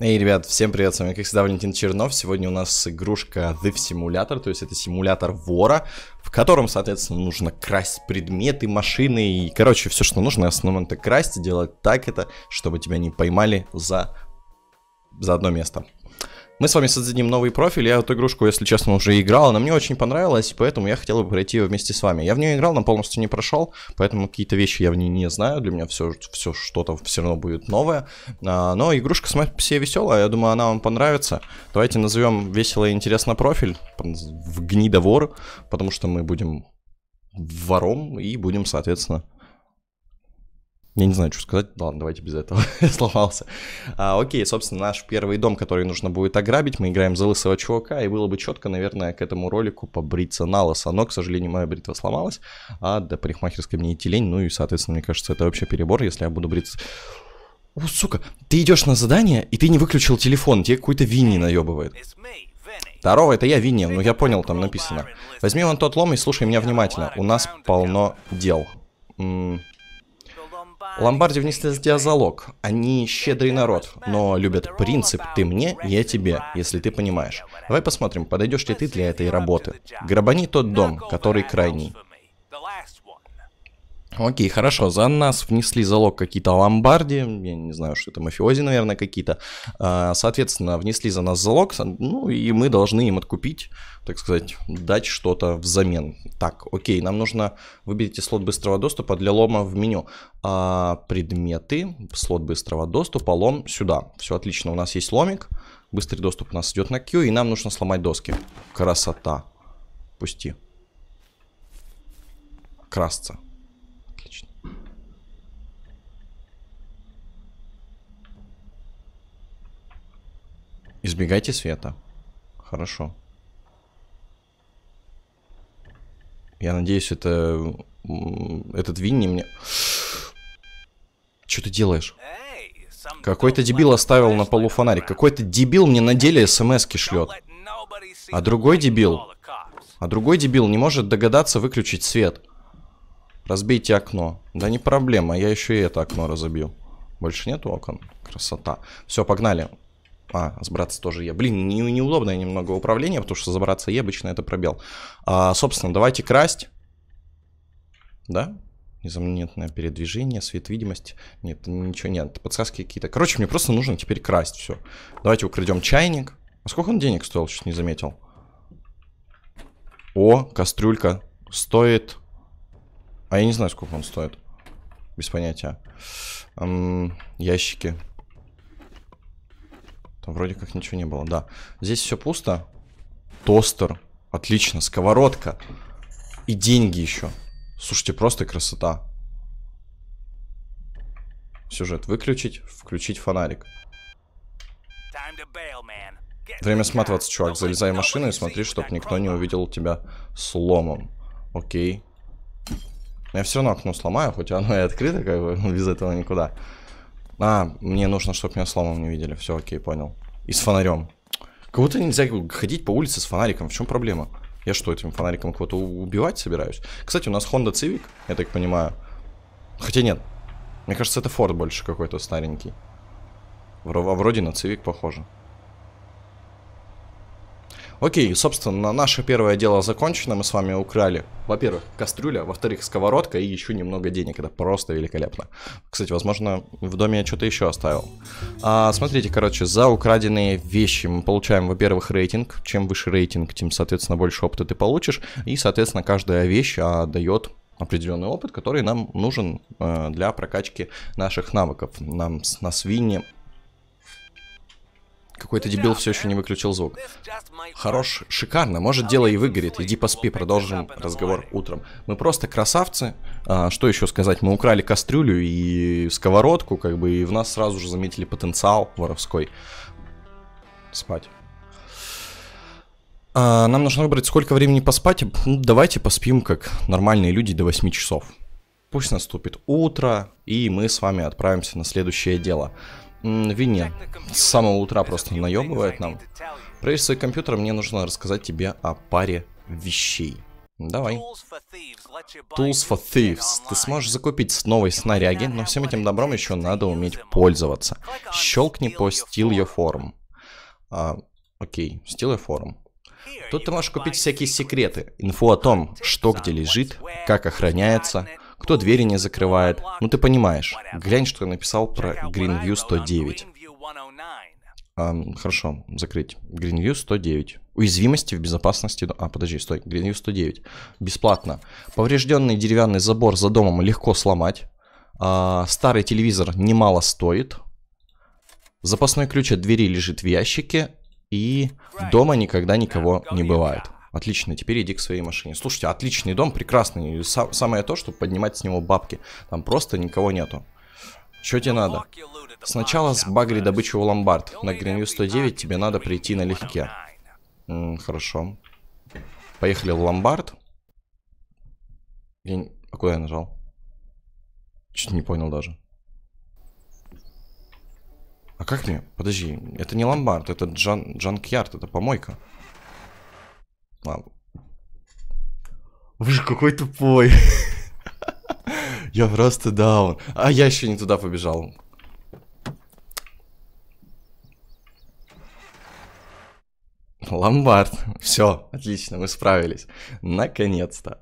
Эй, ребят, всем привет, с вами как всегда Валентин Чернов. Сегодня у нас игрушка The Simulator, то есть это симулятор вора, в котором, соответственно, нужно красть предметы, машины и, короче, все, что нужно, основном это красть и делать так это, чтобы тебя не поймали за, за одно место. Мы с вами создадим новый профиль. Я эту игрушку, если честно, уже играл. Она мне очень понравилась, поэтому я хотел бы пройти ее вместе с вами. Я в нее играл, но полностью не прошел, поэтому какие-то вещи я в ней не знаю. Для меня все, все что-то все равно будет новое. А, но игрушка сама по себе веселая. Я думаю, она вам понравится. Давайте назовем весело и интересно профиль в гнидовор, потому что мы будем вором и будем, соответственно, я не знаю, что сказать. Ладно, давайте без этого. Сломался. А, окей, собственно, наш первый дом, который нужно будет ограбить. Мы играем за лысого чувака, и было бы четко, наверное, к этому ролику побриться на лосо. Но, к сожалению, моя бритва сломалась, а до парикмахерской мне идти лень. Ну и, соответственно, мне кажется, это вообще перебор, если я буду бриться... О, сука, ты идешь на задание, и ты не выключил телефон, тебе какой-то Винни наебывает. Здорово, это я Винни, ну я понял, там написано. Возьми вон тот лом и слушай меня внимательно, у нас полно дел. Ломбарди внесли тебя залог. Они щедрый народ, но любят принцип «ты мне, я тебе», если ты понимаешь. Давай посмотрим, подойдешь ли ты для этой работы. Грабани тот дом, который крайний. Окей, хорошо, за нас внесли залог какие-то ломбарди, я не знаю, что это, мафиози, наверное, какие-то. А, соответственно, внесли за нас залог, ну и мы должны им откупить, так сказать, дать что-то взамен. Так, окей, нам нужно выберите слот быстрого доступа для лома в меню. А, предметы, слот быстрого доступа, лом сюда. Все отлично, у нас есть ломик, быстрый доступ у нас идет на Q, и нам нужно сломать доски. Красота. Пусти. Красца. Избегайте света. Хорошо. Я надеюсь, это... Этот Винни мне... Что ты делаешь? Какой-то дебил оставил на полу фонарик. Какой-то дебил мне на деле смс-ки шлет. А другой дебил... А другой дебил не может догадаться выключить свет. Разбейте окно. Да не проблема, я еще и это окно разобью. Больше нету окон. Красота. Все, погнали. А, забраться тоже Е. Блин, не, неудобное немного управление, потому что забраться Е обычно это пробел. А, собственно, давайте красть. Да? Незаметное передвижение, свет видимость. Нет, ничего нет. Подсказки какие-то. Короче, мне просто нужно теперь красть все. Давайте украдем чайник. А сколько он денег стоил? Чуть не заметил. О, кастрюлька стоит... А я не знаю, сколько он стоит. Без понятия. Эм, ящики. Там вроде как ничего не было, да. Здесь все пусто. Тостер. Отлично, сковородка. И деньги еще. Слушайте, просто красота. Сюжет выключить, включить фонарик. Время сматываться, чувак. Залезай в машину и смотри, чтобы никто не увидел тебя сломом. Окей. Я все равно окно сломаю, хоть оно и открыто, как бы, без этого никуда. А, мне нужно, чтобы меня сломом не видели. Все, окей, понял. И с фонарем. Кого-то нельзя ходить по улице с фонариком. В чем проблема? Я что, этим фонариком кого-то убивать собираюсь? Кстати, у нас Honda Civic, я так понимаю. Хотя нет. Мне кажется, это Ford больше какой-то старенький. А вроде на Civic похоже. Окей, собственно, наше первое дело закончено. Мы с вами украли, во-первых, кастрюля, во-вторых, сковородка и еще немного денег. Это просто великолепно. Кстати, возможно, в доме я что-то еще оставил. А, смотрите, короче, за украденные вещи мы получаем, во-первых, рейтинг. Чем выше рейтинг, тем, соответственно, больше опыта ты получишь. И, соответственно, каждая вещь а, дает определенный опыт, который нам нужен э, для прокачки наших навыков. Нам на свине какой-то дебил все еще не выключил звук. Хорош, шикарно, может дело и выгорит. Иди поспи, продолжим разговор утром. Мы просто красавцы. А, что еще сказать? Мы украли кастрюлю и сковородку, как бы, и в нас сразу же заметили потенциал воровской. Спать. А, нам нужно выбрать, сколько времени поспать. Ну, давайте поспим, как нормальные люди, до 8 часов. Пусть наступит утро, и мы с вами отправимся на следующее дело вине. С самого утра просто наебывает нам. Проверь свой компьютер, мне нужно рассказать тебе о паре вещей. Давай. Tools for Thieves. Ты сможешь закупить с новой снаряги, но всем этим добром еще надо уметь пользоваться. Щелкни по Steal Your Form. А, окей, Steal Your Form. Тут ты можешь купить всякие секреты, инфу о том, что где лежит, как охраняется, кто двери не закрывает. Ну ты понимаешь. Глянь, что я написал про Greenview 109. Um, хорошо, закрыть. Greenview 109. Уязвимости в безопасности... А, подожди, стой. Greenview 109. Бесплатно. Поврежденный деревянный забор за домом легко сломать. Uh, старый телевизор немало стоит. Запасной ключ от двери лежит в ящике. И дома никогда никого не бывает. Отлично, теперь иди к своей машине. Слушайте, отличный дом, прекрасный. Са самое то, чтобы поднимать с него бабки. Там просто никого нету. Что тебе надо? Сначала сбагри добычу в ломбард. На Гринвью 109 тебе надо прийти налегке. М -м, хорошо. Поехали в ломбард. Я А куда я нажал? Чуть не понял даже. А как мне? Подожди, это не ломбард, это джан... джанк-ярд, это помойка. Мам. Вы же какой тупой. Я просто даун. А я еще не туда побежал. Ломбард. Все, отлично, мы справились. Наконец-то.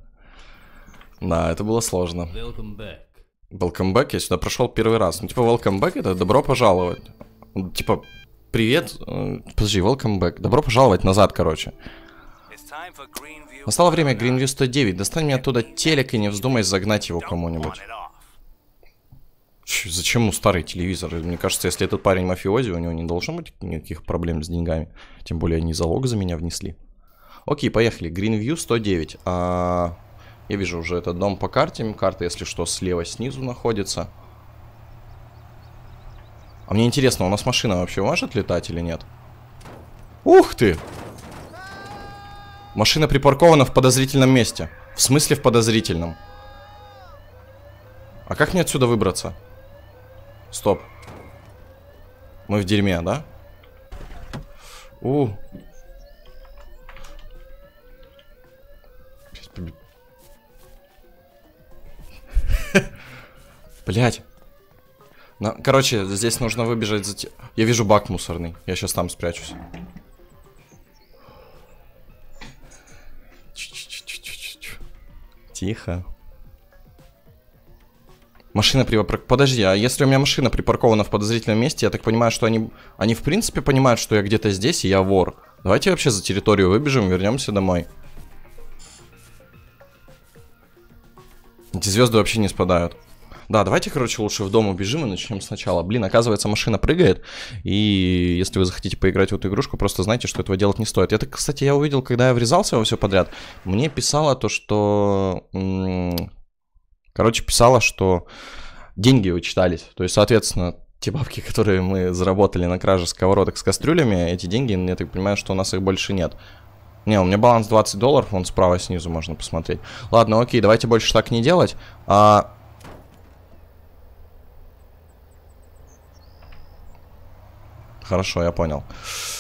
Да, это было сложно. Welcome back. я сюда прошел первый раз. Ну, типа, welcome back это добро пожаловать. Типа, привет. Э, подожди, welcome back. Добро пожаловать назад, короче. Настало время Greenview 109. Достань мне оттуда телек и не вздумай загнать его кому-нибудь. Зачем ну старый телевизор? Мне кажется, если этот парень мафиози, у него не должно быть никаких проблем с деньгами. Тем более они залог за меня внесли. Окей, поехали. Greenview 109. А, я вижу уже этот дом по карте. Карта, если что, слева снизу находится. А мне интересно, у нас машина вообще может летать или нет? Ух ты! Машина припаркована в подозрительном месте. В смысле в подозрительном? А как мне отсюда выбраться? Стоп. Мы в дерьме, да? У. Блять. На... Короче, здесь нужно выбежать за... Я вижу бак мусорный. Я сейчас там спрячусь. Тихо. Машина припаркована. Подожди, а если у меня машина припаркована в подозрительном месте, я так понимаю, что они... Они в принципе понимают, что я где-то здесь, и я вор. Давайте вообще за территорию выбежим, вернемся домой. Эти звезды вообще не спадают. Да, давайте, короче, лучше в дом убежим и начнем сначала. Блин, оказывается, машина прыгает. И если вы захотите поиграть в эту игрушку, просто знайте, что этого делать не стоит. Это, кстати, я увидел, когда я врезался во все подряд. Мне писало то, что... Короче, писала, что деньги вычитались. То есть, соответственно, те бабки, которые мы заработали на краже сковородок с кастрюлями, эти деньги, я так понимаю, что у нас их больше нет. Не, у меня баланс 20 долларов, он справа снизу можно посмотреть. Ладно, окей, давайте больше так не делать. А, Хорошо, я понял.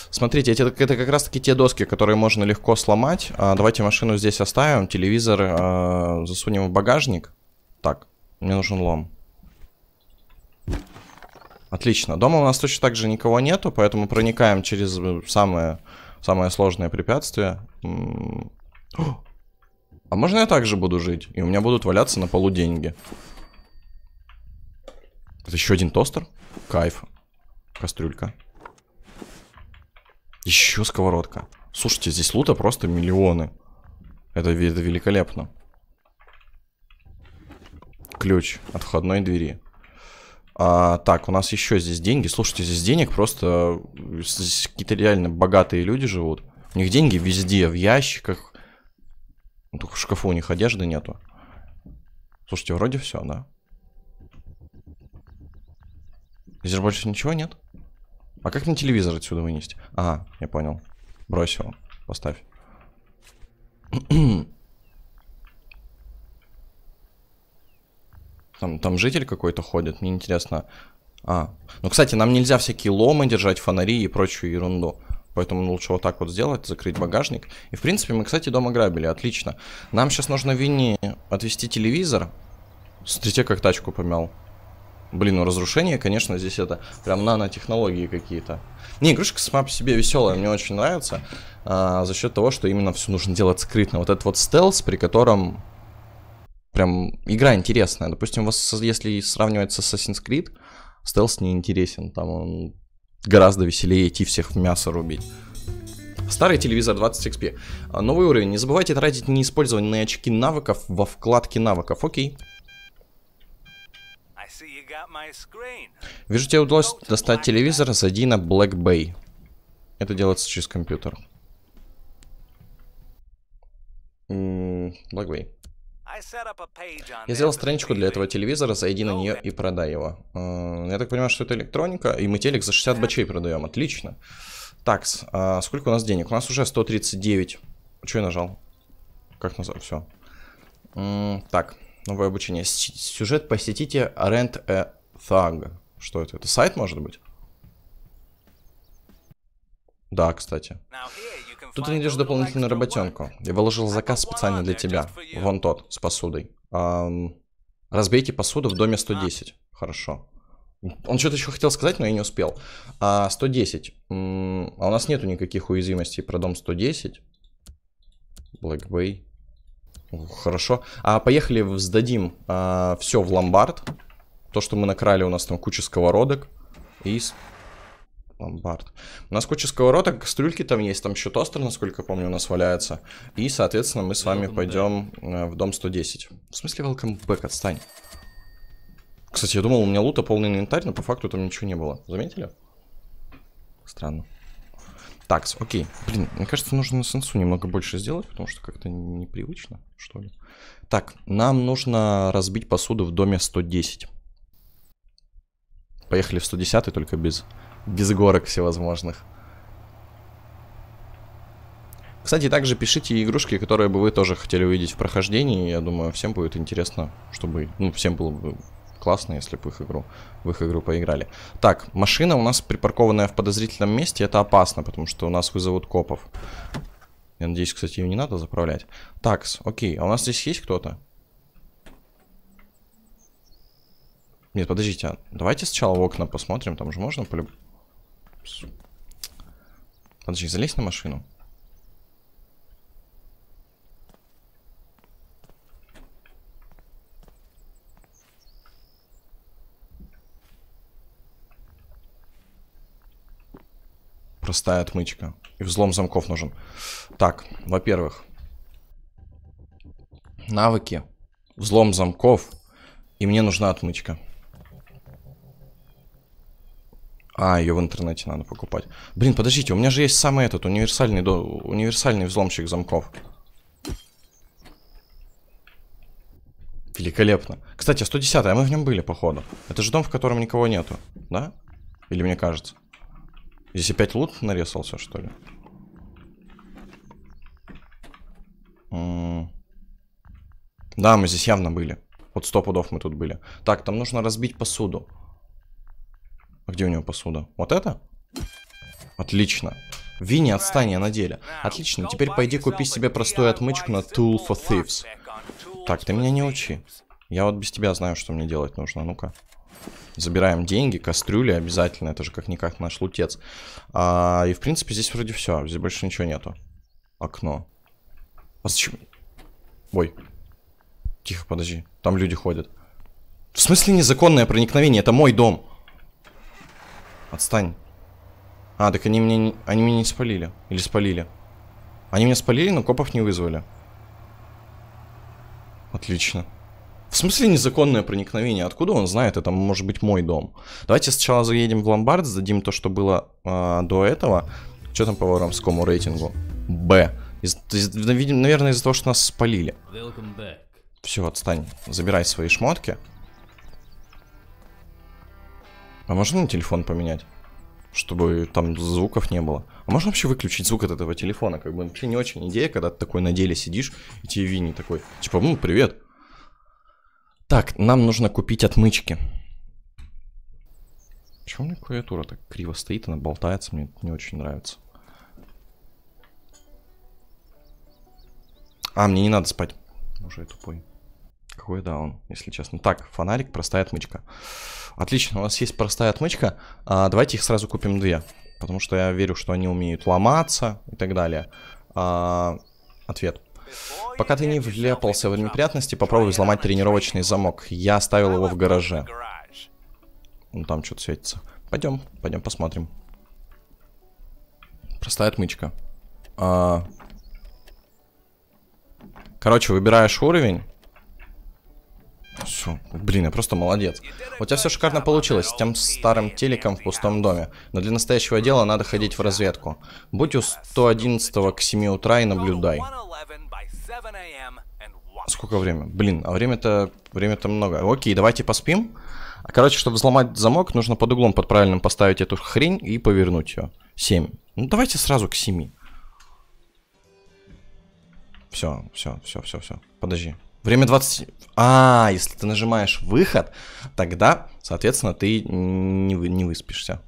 Смотрите, это, это как раз-таки те доски, которые можно легко сломать. А, давайте машину здесь оставим, телевизор а, засунем в багажник. Так, мне нужен лом. Отлично. Дома у нас точно так же никого нету, поэтому проникаем через э, самое, самое сложное препятствие. А можно я также буду жить? И у меня будут валяться на полу деньги. Это еще один тостер? Кайф. Кастрюлька. Еще сковородка. Слушайте, здесь лута просто миллионы. Это, это великолепно. Ключ от входной двери. А, так, у нас еще здесь деньги. Слушайте, здесь денег просто... Здесь какие-то реально богатые люди живут. У них деньги везде, в ящиках. Ну, только в шкафу у них одежды нету. Слушайте, вроде все, да? Здесь больше ничего нет? А как мне телевизор отсюда вынести? А, я понял. Брось его. Поставь. Там, там житель какой-то ходит, мне интересно. А, ну, кстати, нам нельзя всякие ломы держать, фонари и прочую ерунду. Поэтому лучше вот так вот сделать, закрыть багажник. И, в принципе, мы, кстати, дома грабили, отлично. Нам сейчас нужно Винни отвезти телевизор. Смотрите, как тачку помял. Блин, ну разрушение, конечно, здесь это прям нанотехнологии какие-то. Не, игрушка сама по себе веселая, мне очень нравится. А, за счет того, что именно все нужно делать скрытно. Вот этот вот стелс, при котором прям игра интересная. Допустим, вас, если сравнивать с Assassin's Creed, стелс не интересен. Там он гораздо веселее идти всех в мясо рубить. Старый телевизор 20 XP. А, новый уровень. Не забывайте тратить неиспользованные очки навыков во вкладке навыков. Окей. Вижу, тебе удалось достать телевизор, зайди на Black Bay. Это делается через компьютер. Black Bay. Я сделал страничку для этого телевизора, зайди на нее и продай его. Я так понимаю, что это электроника, и мы телек за 60 бачей продаем, отлично. Так, а сколько у нас денег? У нас уже 139. Что я нажал? Как назвал? Все. Так, Новое обучение. Сюжет посетите Rent a Thug. Что это? Это сайт, может быть? Да, кстати. Тут ты найдешь дополнительную работенку. Я выложил заказ специально для тебя. Вон тот, с посудой. Эм, разбейте посуду в доме 110. Хорошо. Он что-то еще хотел сказать, но я не успел. А, 110. А у нас нету никаких уязвимостей про дом 110. Black Bay. Хорошо. А поехали сдадим а, все в ломбард. То, что мы накрали, у нас там куча сковородок. И ломбард. У нас куча сковородок, кастрюльки там есть, там еще тостер, насколько помню, у нас валяется. И, соответственно, мы с вами пойдем э, в дом 110. В смысле welcome back, отстань. Кстати, я думал, у меня лута полный инвентарь, но по факту там ничего не было. Заметили? Странно. Так, окей. Блин, мне кажется, нужно на сенсу немного больше сделать, потому что как-то непривычно, что ли. Так, нам нужно разбить посуду в доме 110. Поехали в 110 только без, без горок всевозможных. Кстати, также пишите игрушки, которые бы вы тоже хотели увидеть в прохождении. Я думаю, всем будет интересно, чтобы... Ну, всем было бы классно, если бы их игру, в их игру поиграли. Так, машина у нас припаркованная в подозрительном месте. Это опасно, потому что у нас вызовут копов. Я надеюсь, кстати, ее не надо заправлять. Так, окей. А у нас здесь есть кто-то? Нет, подождите. А давайте сначала в окна посмотрим. Там же можно полюб... Подожди, залезь на машину. Простая отмычка. И взлом замков нужен. Так, во-первых. Навыки. Взлом замков. И мне нужна отмычка. А, ее в интернете надо покупать. Блин, подождите, у меня же есть самый этот, универсальный, до... универсальный взломщик замков. Великолепно. Кстати, 110 а, а мы в нем были, походу. Это же дом, в котором никого нету, да? Или мне кажется? Здесь опять лут нарисовался, что ли? да, мы здесь явно были. Вот сто пудов мы тут были. Так, там нужно разбить посуду. А где у него посуда? Вот это? Отлично. Винни, отстань, я на деле. Отлично, теперь пойди купи себе простую отмычку на Tool for Thieves. Так, ты меня не учи. Я вот без тебя знаю, что мне делать нужно. Ну-ка. Забираем деньги, кастрюли обязательно, это же как-никак наш лутец. А, и, в принципе, здесь вроде все, здесь больше ничего нету. Окно. А зачем? Ой. Тихо, подожди, там люди ходят. В смысле незаконное проникновение? Это мой дом. Отстань. А, так они меня, не... они меня не спалили. Или спалили. Они меня спалили, но копов не вызвали. Отлично. В смысле незаконное проникновение? Откуда он знает? Это может быть мой дом. Давайте сначала заедем в ломбард, сдадим то, что было э, до этого. Что там по воровскому рейтингу? Б. Из, из, наверное, из-за того, что нас спалили. Все, отстань. Забирай свои шмотки. А можно на телефон поменять? Чтобы там звуков не было. А можно вообще выключить звук от этого телефона? Как бы вообще не очень идея, когда ты такой на деле сидишь, и тебе Винни такой, типа, ну, привет. Так, нам нужно купить отмычки. Почему у меня клавиатура так криво стоит, она болтается, мне не очень нравится. А, мне не надо спать. Уже я тупой. Какой да он, если честно. Так, фонарик, простая отмычка. Отлично, у нас есть простая отмычка. А, давайте их сразу купим две. Потому что я верю, что они умеют ломаться и так далее. А, ответ. Ответ. Пока ты не вляпался в неприятности, попробуй взломать тренировочный замок. Я оставил его в гараже. Ну, там что-то светится. Пойдем, пойдем посмотрим. Простая отмычка. А... Короче, выбираешь уровень. Все, блин, я просто молодец. У тебя все шикарно получилось с тем старым телеком в пустом доме. Но для настоящего дела надо ходить в разведку. Будь у 111 к 7 утра и наблюдай. Сколько время? Блин, а время-то время-то много. Окей, давайте поспим. Короче, чтобы взломать замок, нужно под углом под правильным поставить эту хрень и повернуть ее. 7. Ну давайте сразу к 7. Все, все, все, все, все. Подожди. Время 20... А, если ты нажимаешь выход, тогда, соответственно, ты не, вы... не выспишься.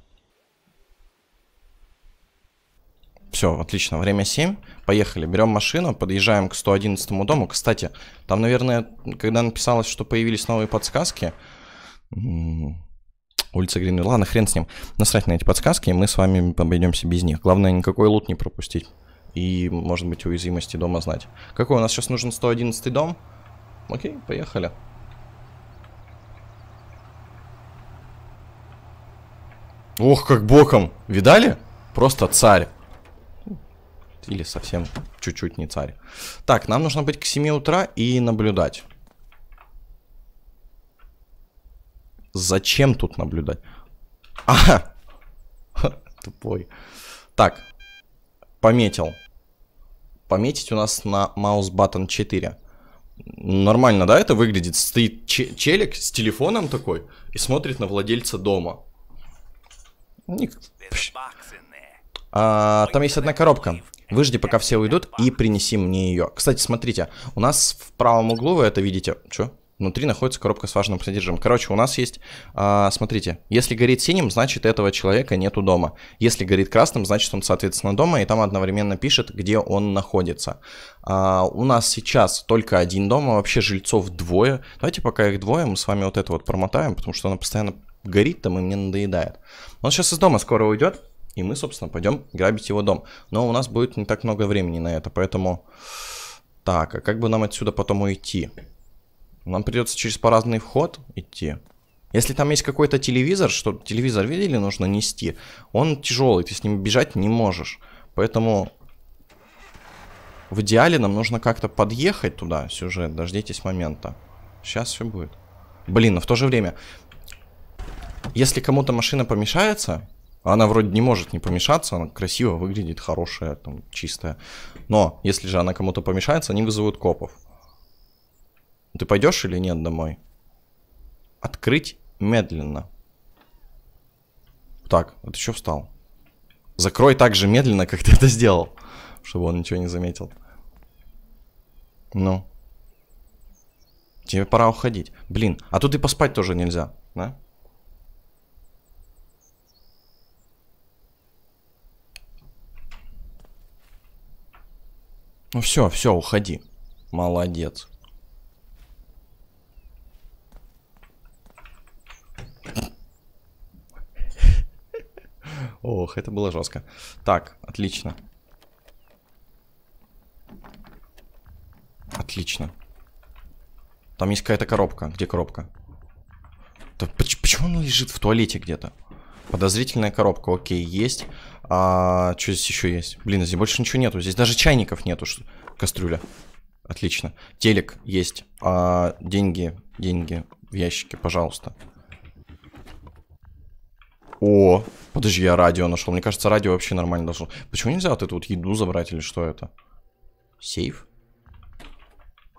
Все, отлично, время 7. Поехали, берем машину, подъезжаем к 111 дому. Кстати, там, наверное, когда написалось, что появились новые подсказки, улица Гринвилл. Ладно, хрен с ним. Насрать на эти подсказки, и мы с вами обойдемся без них. Главное, никакой лут не пропустить. И, может быть, уязвимости дома знать. Какой у нас сейчас нужен 111 дом? Окей, поехали. Ох, как боком. Видали? Просто царь или совсем чуть-чуть не царь. Так, нам нужно быть к 7 утра и наблюдать. Зачем тут наблюдать? Ага! Тупой. Так, пометил. Пометить у нас на mouse батон 4. Нормально, да, это выглядит? Стоит челик с телефоном такой и смотрит на владельца дома. Ник... А, там есть одна коробка. Выжди, пока все уйдут, и принеси мне ее. Кстати, смотрите, у нас в правом углу, вы это видите. Че? Внутри находится коробка с важным содержимым. Короче, у нас есть, а, смотрите, если горит синим, значит этого человека нету дома. Если горит красным, значит он, соответственно, дома, и там одновременно пишет, где он находится. А, у нас сейчас только один дом, а вообще жильцов двое. Давайте пока их двое, мы с вами вот это вот промотаем, потому что она постоянно горит там и мне надоедает. Он сейчас из дома скоро уйдет. И мы, собственно, пойдем грабить его дом. Но у нас будет не так много времени на это, поэтому... Так, а как бы нам отсюда потом уйти? Нам придется через парадный вход идти. Если там есть какой-то телевизор, что телевизор, видели, нужно нести. Он тяжелый, ты с ним бежать не можешь. Поэтому в идеале нам нужно как-то подъехать туда, сюжет. Дождитесь момента. Сейчас все будет. Блин, но в то же время... Если кому-то машина помешается, она вроде не может не помешаться, она красиво выглядит, хорошая, там, чистая. Но если же она кому-то помешается, они вызовут копов. Ты пойдешь или нет домой? Открыть медленно. Так, ты еще встал. Закрой так же медленно, как ты это сделал, чтобы он ничего не заметил. Ну. Тебе пора уходить. Блин, а тут и поспать тоже нельзя, да? Ну все, все, уходи. Молодец. Ох, это было жестко. Так, отлично. Отлично. Там есть какая-то коробка. Где коробка? Да почему она лежит в туалете где-то? Подозрительная коробка, окей, есть. А, что здесь еще есть? Блин, здесь больше ничего нету. Здесь даже чайников нету. Что... Кастрюля. Отлично. Телек есть. А, деньги, деньги в ящике, пожалуйста. О, подожди, я радио нашел. Мне кажется, радио вообще нормально должно. Почему нельзя вот эту вот еду забрать или что это? Сейф?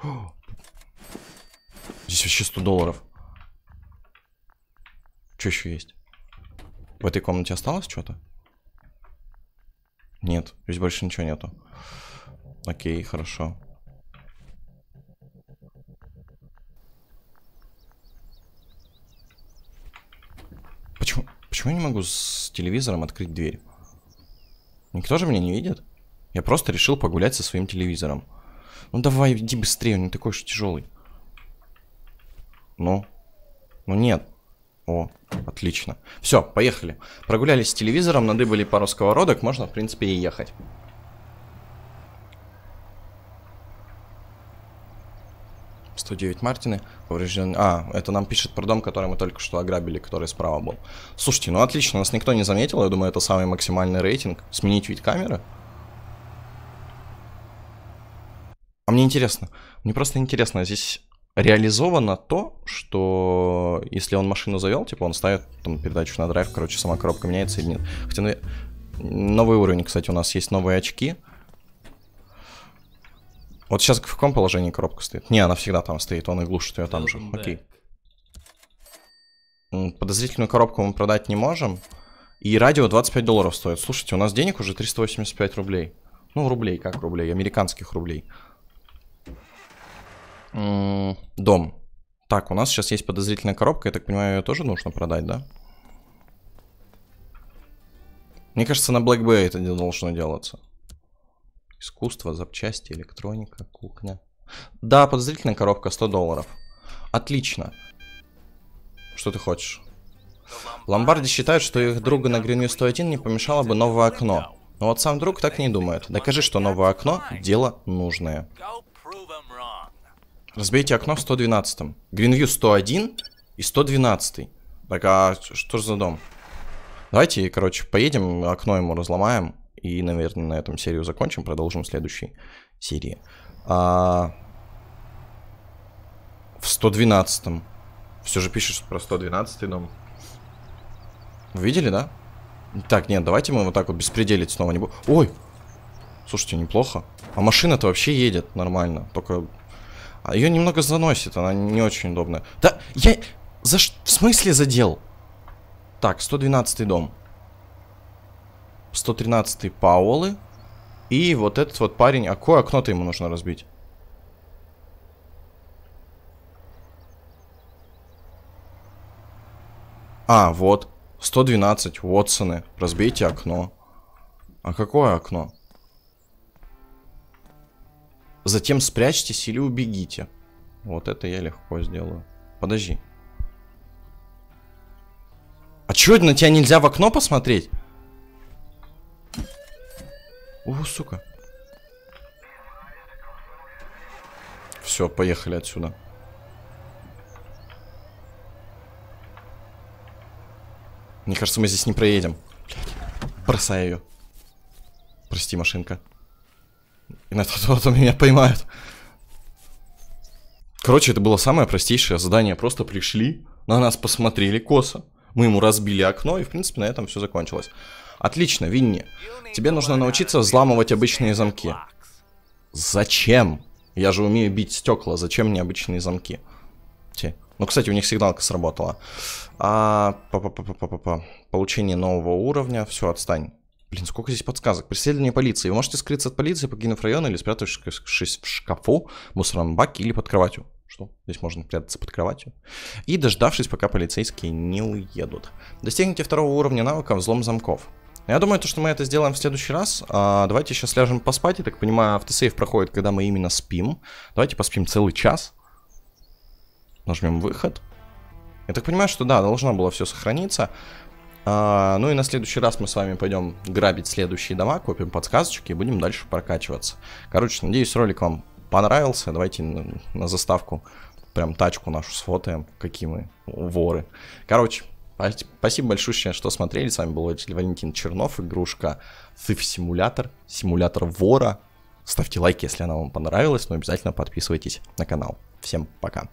О, здесь вообще 100 долларов. Что еще есть? В этой комнате осталось что-то? Нет, здесь больше ничего нету. Окей, хорошо. Почему, почему я не могу с телевизором открыть дверь? Никто же меня не видит. Я просто решил погулять со своим телевизором. Ну давай, иди быстрее, он не такой уж тяжелый. Ну? Ну нет. О, отлично. Все, поехали. Прогулялись с телевизором, надыбали пару сковородок, можно, в принципе, и ехать. «109 Мартины» поврежден... А, это нам пишет про дом, который мы только что ограбили, который справа был. Слушайте, ну отлично, нас никто не заметил, я думаю, это самый максимальный рейтинг. Сменить вид камеры? А мне интересно, мне просто интересно, здесь реализовано то, что если он машину завел, типа он ставит там передачу на драйв, короче, сама коробка меняется или нет. Хотя ну, новый уровень, кстати, у нас есть новые очки. Вот сейчас в каком положении коробка стоит? Не, она всегда там стоит, он и глушит ее там же. Окей. Подозрительную коробку мы продать не можем. И радио 25 долларов стоит. Слушайте, у нас денег уже 385 рублей. Ну, рублей, как рублей, американских рублей дом. Так, у нас сейчас есть подозрительная коробка. Я так понимаю, ее тоже нужно продать, да? Мне кажется, на Black Bay это не должно делаться. Искусство, запчасти, электроника, кухня. Да, подозрительная коробка, 100 долларов. Отлично. Что ты хочешь? Ломбарди считают, что их друга на Greenview 101 не помешало бы новое окно. Но вот сам друг так не думает. Докажи, что новое окно – дело нужное. Разбейте окно в 112. Гринвью 101 и 112. Так, а что за дом? Давайте, короче, поедем, окно ему разломаем. И, наверное, на этом серию закончим. Продолжим в следующей серии. А... В 112. -м. Все же пишешь про 112 дом. Вы видели, да? Так, нет, давайте мы вот так вот беспределить снова не будем. Ой! Слушайте, неплохо. А машина-то вообще едет нормально. Только а Ее немного заносит, она не очень удобная. Да, я... За ш... В смысле задел? Так, 112 дом. 113 Паолы. И вот этот вот парень. А какое окно-то ему нужно разбить? А, вот. 112 Уотсоны. Разбейте окно. А какое окно? Затем спрячьтесь или убегите. Вот это я легко сделаю. Подожди. А чё, на тебя нельзя в окно посмотреть? О, сука. Все, поехали отсюда. Мне кажется, мы здесь не проедем. Бросай ее. Прости, машинка. И на то меня поймают. Короче, это было самое простейшее задание. Просто пришли, на нас посмотрели косо. Мы ему разбили окно, и, в принципе, на этом все закончилось. Отлично, Винни. Тебе нужно научиться взламывать обычные замки. Зачем? Я же умею бить стекла, зачем мне обычные замки? Те. Ну, кстати, у них сигналка сработала. А, па -па -па -па -па -па. Получение нового уровня, все, отстань. Блин, сколько здесь подсказок. Преследование полиции. Вы можете скрыться от полиции, покинув район или спрятавшись в шкафу, в мусорном баке или под кроватью. Что? Здесь можно прятаться под кроватью. И дождавшись, пока полицейские не уедут. Достигните второго уровня навыка взлом замков. Я думаю, то, что мы это сделаем в следующий раз. А, давайте сейчас ляжем поспать. Я так понимаю, автосейв проходит, когда мы именно спим. Давайте поспим целый час. Нажмем выход. Я так понимаю, что да, должно было все сохраниться. А, ну и на следующий раз мы с вами пойдем грабить следующие дома, купим подсказочки и будем дальше прокачиваться. Короче, надеюсь, ролик вам понравился. Давайте на, на заставку прям тачку нашу сфотаем, какие мы воры. Короче, спасибо большое, что смотрели. С вами был Валентин Чернов, игрушка Thief Simulator, симулятор вора. Ставьте лайк, если она вам понравилась, но обязательно подписывайтесь на канал. Всем пока.